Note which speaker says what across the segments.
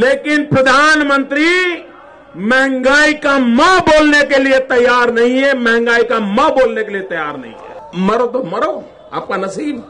Speaker 1: लेकिन प्रधानमंत्री महंगाई का मां बोलने के लिए तैयार नहीं है महंगाई का मां बोलने के लिए तैयार नहीं है मरो तो मरो आपका नसीब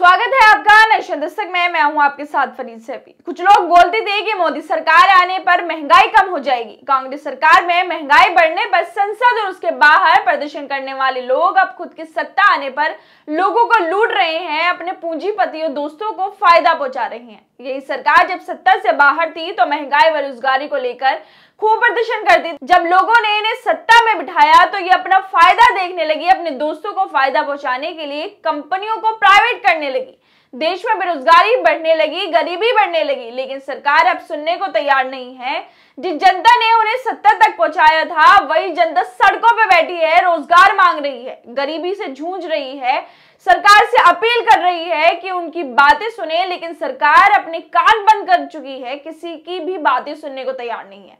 Speaker 1: स्वागत है आपका नेशन दस्तक में मैं हूं आपके साथ फरीद सैफी कुछ लोग बोलते थे कि मोदी सरकार आने पर महंगाई कम हो जाएगी कांग्रेस सरकार में महंगाई बढ़ने पर संसद और उसके बाहर प्रदर्शन करने वाले लोग अब खुद की सत्ता आने पर लोगों को लूट रहे हैं अपने पूंजीपतियों दोस्तों को फायदा पहुंचा रही हैं यही सरकार जब सत्ता से बाहर थी तो महंगाई बेरोजगारी को लेकर खूब प्रदर्शन करती जब लोगों ने इन्हें सत्ता में बिठाया तो ये अपना फायदा देखने लगी अपने दोस्तों को फायदा पहुंचाने के लिए कंपनियों को प्राइवेट करने लगी देश में बेरोजगारी बढ़ने लगी गरीबी बढ़ने लगी लेकिन सरकार अब सुनने को तैयार नहीं है जिस जनता ने उन्हें सत्ता तक पहुंचाया था वही जनता सड़कों पर बैठी है रोजगार मांग रही है गरीबी से जूझ रही है सरकार से अपील कर रही है कि उनकी बातें सुने लेकिन सरकार अपने कान बंद कर चुकी है किसी की भी बातें सुनने को तैयार नहीं है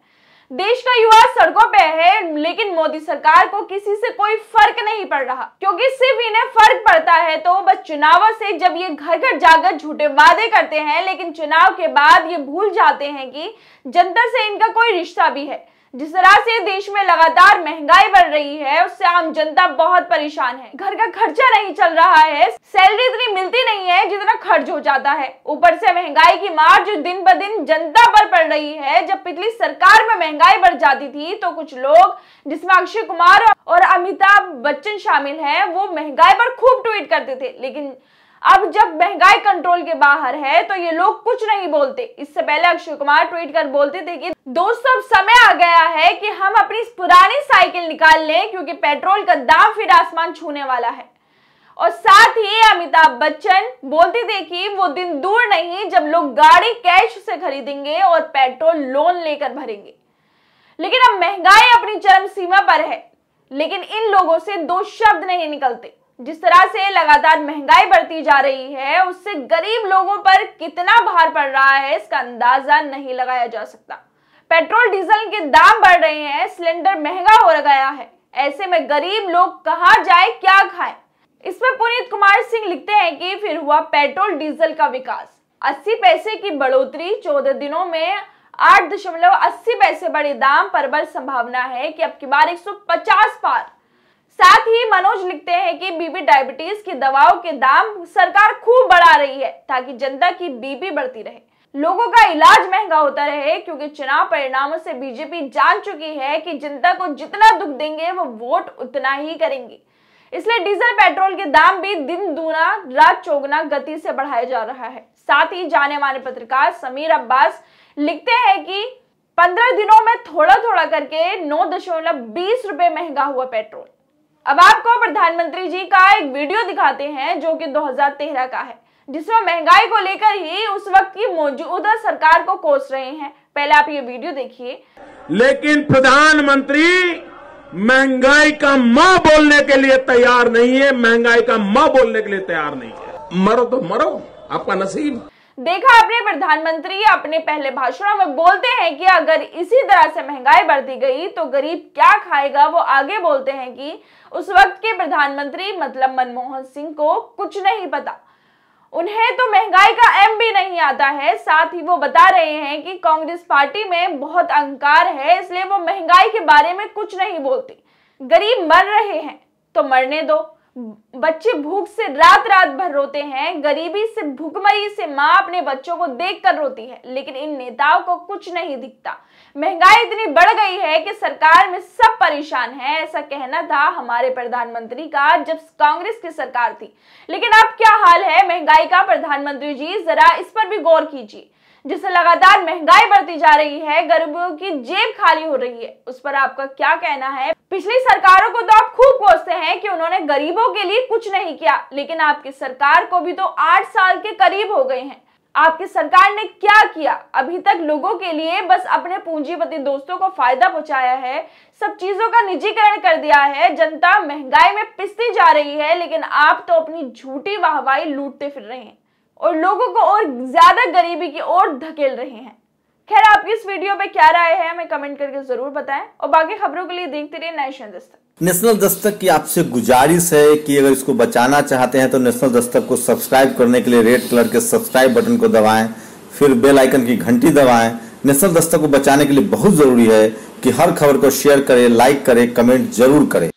Speaker 1: देश का युवा सड़कों पे है लेकिन मोदी सरकार को किसी से कोई फर्क नहीं पड़ रहा क्योंकि सिर्फ इन्हें फर्क पड़ता है तो बस चुनावों से जब ये घर घर जाकर झूठे वादे करते हैं लेकिन चुनाव के बाद ये भूल जाते हैं कि जनता से इनका कोई रिश्ता भी है जिस तरह से देश में लगातार महंगाई बढ़ रही है उससे आम जनता बहुत परेशान है घर का खर्चा नहीं चल रहा है सैलरी इतनी मिलती नहीं है जितना खर्च हो जाता है ऊपर से महंगाई की मार जो दिन ब दिन जनता पर पड़ रही है जब पिछली सरकार में महंगाई बढ़ जाती थी तो कुछ लोग जिसमें अक्षय कुमार और अमिताभ बच्चन शामिल है वो महंगाई पर खूब ट्वीट करते थे लेकिन अब जब महंगाई कंट्रोल के बाहर है तो ये लोग कुछ नहीं बोलते इससे पहले अक्षय कुमार ट्वीट कर बोलते थे कि दोस्तों अब समय आ गया है कि हम अपनी पुरानी साइकिल निकाल लें क्योंकि पेट्रोल का दाम फिर आसमान छूने वाला है और साथ ही अमिताभ बच्चन बोलते थे कि वो दिन दूर नहीं जब लोग गाड़ी कैश से खरीदेंगे और पेट्रोल लोन लेकर भरेंगे लेकिन अब महंगाई अपनी चरम सीमा पर है लेकिन इन लोगों से दो शब्द नहीं निकलते जिस तरह से लगातार महंगाई बढ़ती जा रही है उससे गरीब लोगों पर कितना भार पड़ रहा है इसका अंदाजा नहीं लगाया जा सकता पेट्रोल डीजल के दाम बढ़ रहे हैं सिलेंडर महंगा हो गया है ऐसे में गरीब लोग कहा जाए क्या इस इसमें पुनीत कुमार सिंह लिखते हैं कि फिर हुआ पेट्रोल डीजल का विकास अस्सी पैसे की बढ़ोतरी चौदह दिनों में आठ दशमलव अस्सी पैसे बड़े दाम पर बल संभावना है कि अब की बार 150 पार साथ ही मनोज लिखते हैं कि बीबी डायबिटीज की दवाओं के दाम सरकार खूब बढ़ा रही है ताकि जनता की बीबी बढ़ती रहे लोगों का इलाज महंगा होता रहे क्योंकि चुनाव परिणामों से बीजेपी जान चुकी है कि जनता को जितना दुख देंगे वो वोट उतना ही करेंगे इसलिए डीजल पेट्रोल के दाम भी दिन दूना रात चौगना गति से बढ़ाया जा रहा है साथ ही जाने माने पत्रकार समीर अब्बास लिखते हैं कि पंद्रह दिनों में थोड़ा थोड़ा करके नौ दशमलव बीस रुपए महंगा हुआ पेट्रोल अब आपको प्रधानमंत्री जी का एक वीडियो दिखाते हैं जो कि 2013 का है जिसमें महंगाई को लेकर ही उस वक्त की मौजूदा सरकार को कोस रहे हैं पहले आप ये वीडियो देखिए लेकिन प्रधानमंत्री महंगाई का मां बोलने के लिए तैयार नहीं है महंगाई का मां बोलने के लिए तैयार नहीं है मरो तो मरो आपका नसीब देखा आपने प्रधानमंत्री अपने पहले भाषणों में बोलते हैं कि अगर इसी तरह से महंगाई बढ़ती गई तो गरीब क्या खाएगा वो आगे बोलते हैं कि उस वक्त के प्रधानमंत्री मतलब मनमोहन सिंह को कुछ नहीं पता उन्हें तो महंगाई का एम भी नहीं आता है साथ ही वो बता रहे हैं कि कांग्रेस पार्टी में बहुत अहंकार है इसलिए वो महंगाई के बारे में कुछ नहीं बोलती गरीब मर रहे हैं तो मरने दो बच्चे भूख से रात रात भर रोते हैं गरीबी से भूखमरी से माँ अपने बच्चों को देख कर रोती है लेकिन इन नेताओं को कुछ नहीं दिखता महंगाई इतनी बढ़ गई है कि सरकार में सब परेशान है ऐसा कहना था हमारे प्रधानमंत्री का जब कांग्रेस की सरकार थी लेकिन अब क्या हाल है महंगाई का प्रधानमंत्री जी जरा इस पर भी गौर कीजिए जिससे लगातार महंगाई बढ़ती जा रही है गरीबों की जेब खाली हो रही है उस पर आपका क्या कहना है पिछली सरकारों को तो आप खूब कोसते हैं कि उन्होंने गरीबों के लिए कुछ नहीं किया लेकिन आपकी सरकार को भी तो आठ साल के करीब हो गए हैं आपकी सरकार ने क्या किया अभी तक लोगों के लिए बस अपने पूंजीपति दोस्तों को फायदा पहुंचाया है सब चीजों का निजीकरण कर दिया है जनता महंगाई में पिसती जा रही है लेकिन आप तो अपनी झूठी वाहवाही लूटते फिर रहे हैं और लोगों को और ज्यादा गरीबी की ओर धकेल रहे हैं खैर आप इस वीडियो पे क्या राय है हमें कमेंट करके जरूर बताएं और बाकी खबरों के लिए देखते रहिए नेशनल दस्तक नेशनल दस्तक की आपसे गुजारिश है कि अगर इसको बचाना चाहते हैं तो नेशनल दस्तक को सब्सक्राइब करने के लिए रेड कलर के सब्सक्राइब बटन को दबाएं फिर बेल आइकन की घंटी दबाएं नेशनल दस्तक को बचाने के लिए बहुत जरूरी है कि हर खबर को शेयर करें लाइक करें कमेंट जरूर करें